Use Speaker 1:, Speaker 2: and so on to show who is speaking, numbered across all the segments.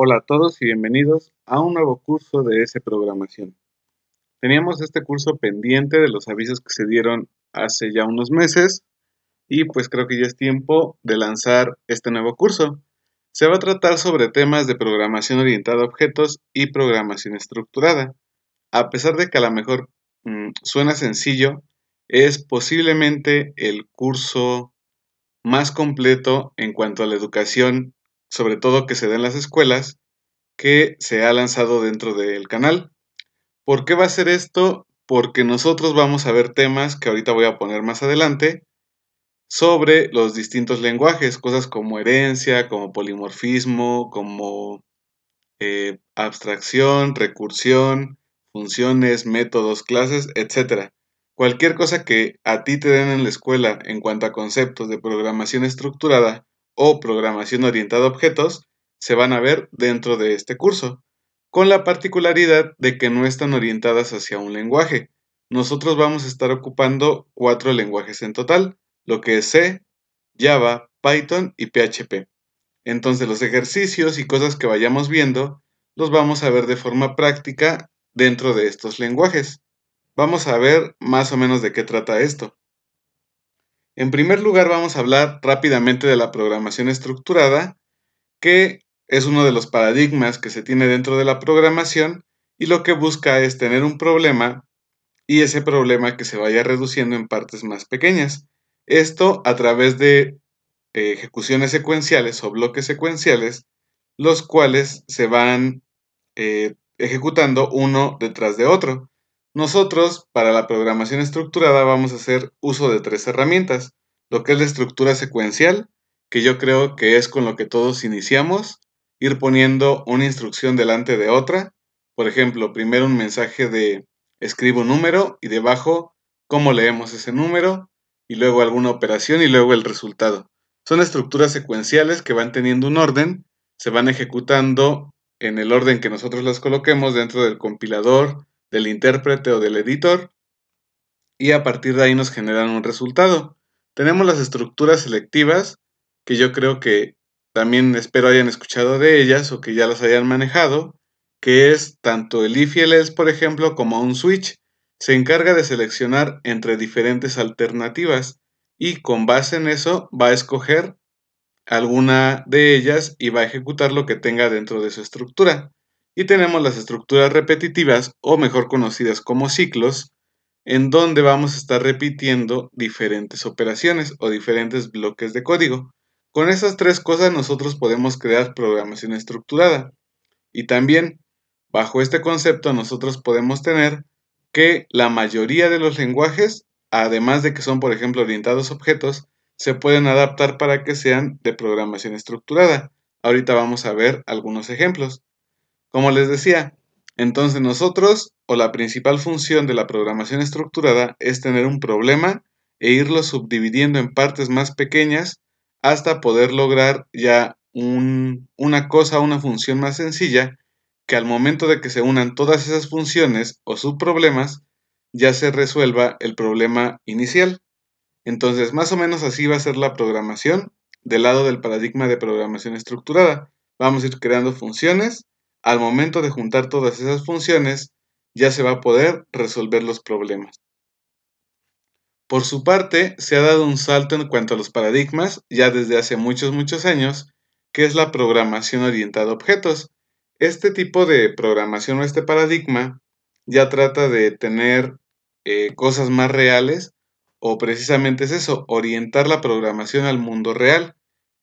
Speaker 1: Hola a todos y bienvenidos a un nuevo curso de S Programación. Teníamos este curso pendiente de los avisos que se dieron hace ya unos meses y pues creo que ya es tiempo de lanzar este nuevo curso. Se va a tratar sobre temas de programación orientada a objetos y programación estructurada. A pesar de que a lo mejor mm, suena sencillo, es posiblemente el curso más completo en cuanto a la educación sobre todo que se den en las escuelas, que se ha lanzado dentro del canal. ¿Por qué va a ser esto? Porque nosotros vamos a ver temas que ahorita voy a poner más adelante sobre los distintos lenguajes, cosas como herencia, como polimorfismo, como eh, abstracción, recursión, funciones, métodos, clases, etc. Cualquier cosa que a ti te den en la escuela en cuanto a conceptos de programación estructurada o programación orientada a objetos se van a ver dentro de este curso, con la particularidad de que no están orientadas hacia un lenguaje. Nosotros vamos a estar ocupando cuatro lenguajes en total, lo que es C, Java, Python y PHP. Entonces los ejercicios y cosas que vayamos viendo los vamos a ver de forma práctica dentro de estos lenguajes. Vamos a ver más o menos de qué trata esto. En primer lugar, vamos a hablar rápidamente de la programación estructurada, que es uno de los paradigmas que se tiene dentro de la programación y lo que busca es tener un problema y ese problema que se vaya reduciendo en partes más pequeñas. Esto a través de eh, ejecuciones secuenciales o bloques secuenciales, los cuales se van eh, ejecutando uno detrás de otro. Nosotros, para la programación estructurada, vamos a hacer uso de tres herramientas. Lo que es la estructura secuencial, que yo creo que es con lo que todos iniciamos, ir poniendo una instrucción delante de otra. Por ejemplo, primero un mensaje de escribo un número y debajo cómo leemos ese número y luego alguna operación y luego el resultado. Son estructuras secuenciales que van teniendo un orden, se van ejecutando en el orden que nosotros las coloquemos dentro del compilador del intérprete o del editor y a partir de ahí nos generan un resultado. Tenemos las estructuras selectivas, que yo creo que también espero hayan escuchado de ellas o que ya las hayan manejado, que es tanto el if el else, por ejemplo, como un switch. Se encarga de seleccionar entre diferentes alternativas y con base en eso va a escoger alguna de ellas y va a ejecutar lo que tenga dentro de su estructura. Y tenemos las estructuras repetitivas o mejor conocidas como ciclos, en donde vamos a estar repitiendo diferentes operaciones o diferentes bloques de código. Con esas tres cosas nosotros podemos crear programación estructurada. Y también, bajo este concepto, nosotros podemos tener que la mayoría de los lenguajes, además de que son, por ejemplo, orientados a objetos, se pueden adaptar para que sean de programación estructurada. Ahorita vamos a ver algunos ejemplos. Como les decía, entonces nosotros o la principal función de la programación estructurada es tener un problema e irlo subdividiendo en partes más pequeñas hasta poder lograr ya una cosa, una función más sencilla que al momento de que se unan todas esas funciones o subproblemas ya se resuelva el problema inicial. Entonces, más o menos así va a ser la programación del lado del paradigma de programación estructurada. Vamos a ir creando funciones al momento de juntar todas esas funciones, ya se va a poder resolver los problemas. Por su parte, se ha dado un salto en cuanto a los paradigmas ya desde hace muchos, muchos años, que es la programación orientada a objetos. Este tipo de programación o este paradigma ya trata de tener eh, cosas más reales o precisamente es eso, orientar la programación al mundo real.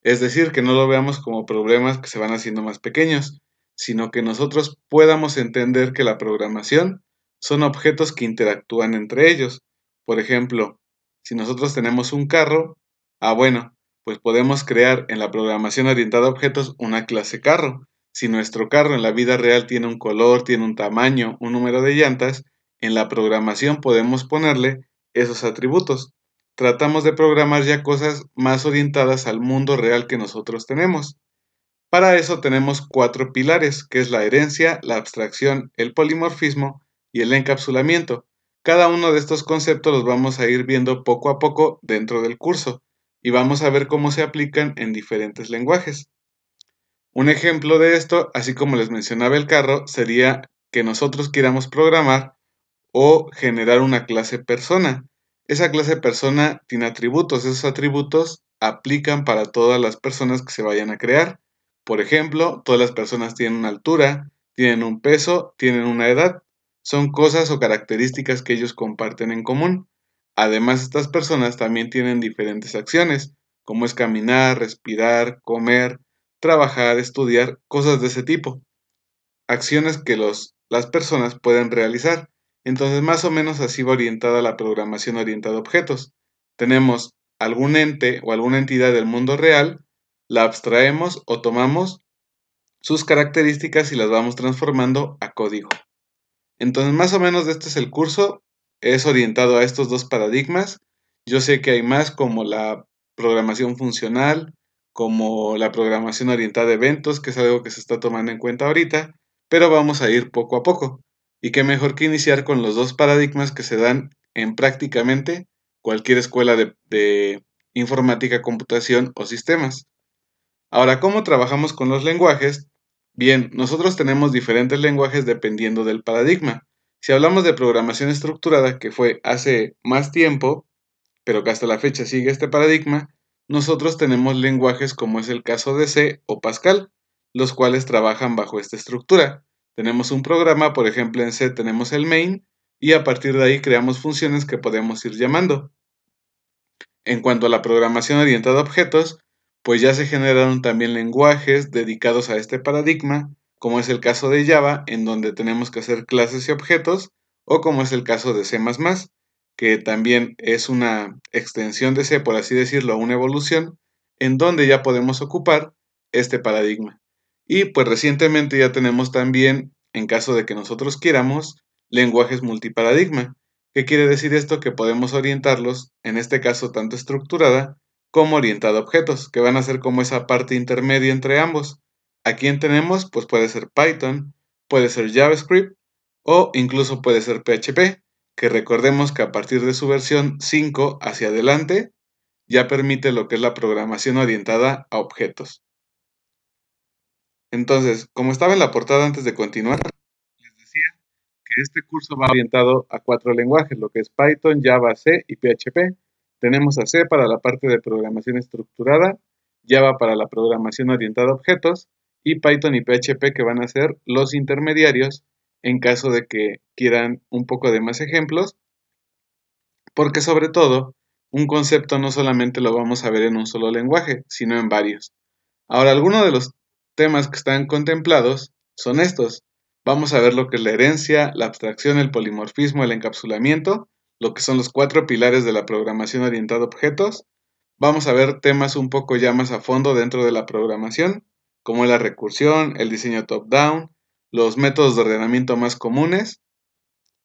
Speaker 1: Es decir, que no lo veamos como problemas que se van haciendo más pequeños, sino que nosotros podamos entender que la programación son objetos que interactúan entre ellos. Por ejemplo, si nosotros tenemos un carro, ah bueno, pues podemos crear en la programación orientada a objetos una clase carro. Si nuestro carro en la vida real tiene un color, tiene un tamaño, un número de llantas, en la programación podemos ponerle esos atributos. Tratamos de programar ya cosas más orientadas al mundo real que nosotros tenemos. Para eso tenemos cuatro pilares, que es la herencia, la abstracción, el polimorfismo y el encapsulamiento. Cada uno de estos conceptos los vamos a ir viendo poco a poco dentro del curso y vamos a ver cómo se aplican en diferentes lenguajes. Un ejemplo de esto, así como les mencionaba el carro, sería que nosotros queramos programar o generar una clase persona. Esa clase persona tiene atributos, esos atributos aplican para todas las personas que se vayan a crear. Por ejemplo, todas las personas tienen una altura, tienen un peso, tienen una edad. Son cosas o características que ellos comparten en común. Además, estas personas también tienen diferentes acciones, como es caminar, respirar, comer, trabajar, estudiar, cosas de ese tipo. Acciones que los, las personas pueden realizar. Entonces, más o menos así va orientada la programación orientada a objetos. Tenemos algún ente o alguna entidad del mundo real la abstraemos o tomamos sus características y las vamos transformando a código. Entonces, más o menos este es el curso, es orientado a estos dos paradigmas. Yo sé que hay más como la programación funcional, como la programación orientada a eventos, que es algo que se está tomando en cuenta ahorita, pero vamos a ir poco a poco. Y qué mejor que iniciar con los dos paradigmas que se dan en prácticamente cualquier escuela de, de informática, computación o sistemas. Ahora, ¿cómo trabajamos con los lenguajes? Bien, nosotros tenemos diferentes lenguajes dependiendo del paradigma. Si hablamos de programación estructurada, que fue hace más tiempo, pero que hasta la fecha sigue este paradigma, nosotros tenemos lenguajes como es el caso de C o Pascal, los cuales trabajan bajo esta estructura. Tenemos un programa, por ejemplo en C tenemos el main, y a partir de ahí creamos funciones que podemos ir llamando. En cuanto a la programación orientada a objetos, pues ya se generaron también lenguajes dedicados a este paradigma, como es el caso de Java, en donde tenemos que hacer clases y objetos, o como es el caso de C ⁇ que también es una extensión de C, por así decirlo, una evolución, en donde ya podemos ocupar este paradigma. Y pues recientemente ya tenemos también, en caso de que nosotros quieramos, lenguajes multiparadigma. ¿Qué quiere decir esto? Que podemos orientarlos, en este caso tanto estructurada como orientado a objetos, que van a ser como esa parte intermedia entre ambos. ¿A quién tenemos? Pues puede ser Python, puede ser JavaScript o incluso puede ser PHP, que recordemos que a partir de su versión 5 hacia adelante ya permite lo que es la programación orientada a objetos. Entonces, como estaba en la portada antes de continuar, les decía que este curso va orientado a cuatro lenguajes, lo que es Python, Java, C y PHP. Tenemos a C para la parte de programación estructurada, Java para la programación orientada a objetos y Python y PHP que van a ser los intermediarios en caso de que quieran un poco de más ejemplos, porque sobre todo un concepto no solamente lo vamos a ver en un solo lenguaje, sino en varios. Ahora, algunos de los temas que están contemplados son estos. Vamos a ver lo que es la herencia, la abstracción, el polimorfismo, el encapsulamiento lo que son los cuatro pilares de la programación orientada a objetos, vamos a ver temas un poco ya más a fondo dentro de la programación, como la recursión, el diseño top-down, los métodos de ordenamiento más comunes,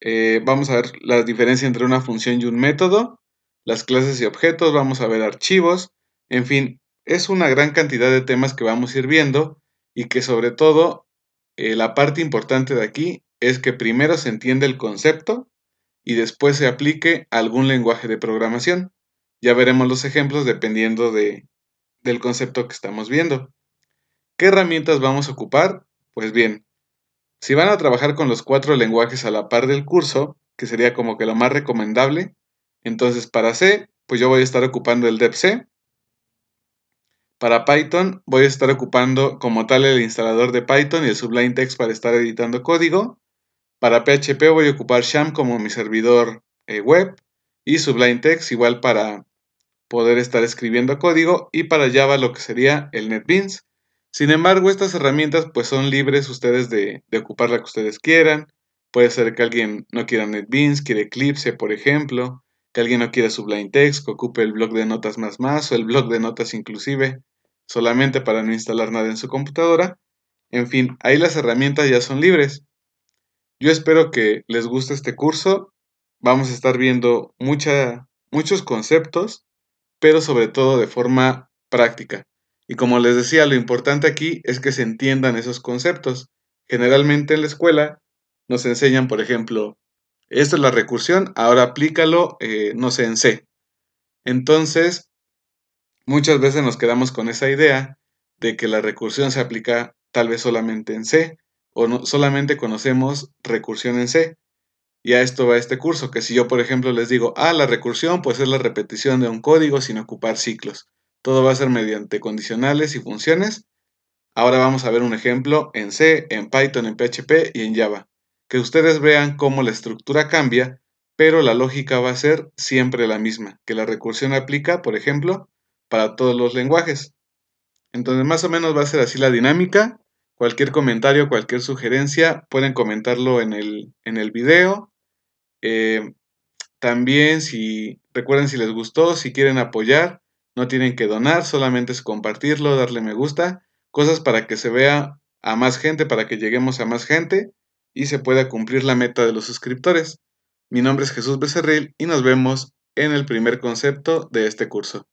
Speaker 1: eh, vamos a ver la diferencia entre una función y un método, las clases y objetos, vamos a ver archivos, en fin, es una gran cantidad de temas que vamos a ir viendo y que sobre todo eh, la parte importante de aquí es que primero se entiende el concepto y después se aplique algún lenguaje de programación. Ya veremos los ejemplos dependiendo de, del concepto que estamos viendo. ¿Qué herramientas vamos a ocupar? Pues bien, si van a trabajar con los cuatro lenguajes a la par del curso, que sería como que lo más recomendable, entonces para C, pues yo voy a estar ocupando el C. Para Python voy a estar ocupando como tal el instalador de Python y el Sublime Text para estar editando código. Para PHP voy a ocupar sham como mi servidor eh, web y Sublime Text igual para poder estar escribiendo código y para Java lo que sería el NetBeans. Sin embargo, estas herramientas pues son libres ustedes de, de ocupar la que ustedes quieran. Puede ser que alguien no quiera NetBeans, quiere Eclipse, por ejemplo, que alguien no quiera Sublime Text, que ocupe el blog de notas más más o el blog de notas inclusive, solamente para no instalar nada en su computadora. En fin, ahí las herramientas ya son libres. Yo espero que les guste este curso. Vamos a estar viendo muchos conceptos, pero sobre todo de forma práctica. Y como les decía, lo importante aquí es que se entiendan esos conceptos. Generalmente en la escuela nos enseñan, por ejemplo, esta es la recursión, ahora aplícalo, eh, no sé, en C. Entonces, muchas veces nos quedamos con esa idea de que la recursión se aplica tal vez solamente en C o solamente conocemos recursión en C. Y a esto va este curso, que si yo por ejemplo les digo, ah, la recursión pues es la repetición de un código sin ocupar ciclos. Todo va a ser mediante condicionales y funciones. Ahora vamos a ver un ejemplo en C, en Python, en PHP y en Java. Que ustedes vean cómo la estructura cambia, pero la lógica va a ser siempre la misma, que la recursión aplica, por ejemplo, para todos los lenguajes. Entonces más o menos va a ser así la dinámica Cualquier comentario, cualquier sugerencia, pueden comentarlo en el, video. Eh, también si recuerden si les gustó, si quieren apoyar, no tienen que donar, solamente es compartirlo, darle me gusta, cosas para que se vea a más gente, para que lleguemos a más gente y se pueda cumplir la meta de los suscriptores. Mi nombre es Jesús Becerril y nos vemos en el primer concepto de este curso.